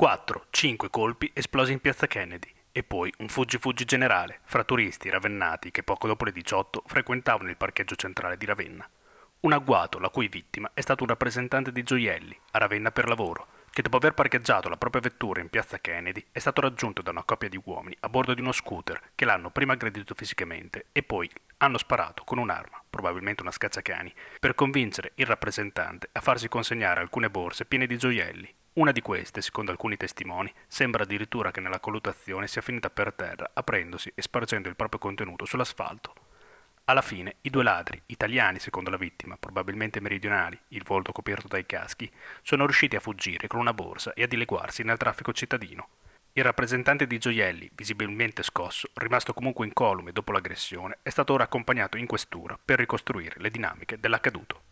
4-5 colpi esplosi in piazza Kennedy e poi un fuggi-fuggi generale fra turisti ravennati che poco dopo le 18 frequentavano il parcheggio centrale di Ravenna. Un agguato la cui vittima è stato un rappresentante di gioielli a Ravenna per lavoro, che dopo aver parcheggiato la propria vettura in piazza Kennedy è stato raggiunto da una coppia di uomini a bordo di uno scooter che l'hanno prima aggredito fisicamente e poi hanno sparato con un'arma, probabilmente una scacciacani, per convincere il rappresentante a farsi consegnare alcune borse piene di gioielli una di queste, secondo alcuni testimoni, sembra addirittura che nella colluttazione sia finita per terra, aprendosi e spargendo il proprio contenuto sull'asfalto. Alla fine, i due ladri, italiani secondo la vittima, probabilmente meridionali, il volto coperto dai caschi, sono riusciti a fuggire con una borsa e a dileguarsi nel traffico cittadino. Il rappresentante di gioielli, visibilmente scosso, rimasto comunque incolume dopo l'aggressione, è stato ora accompagnato in questura per ricostruire le dinamiche dell'accaduto.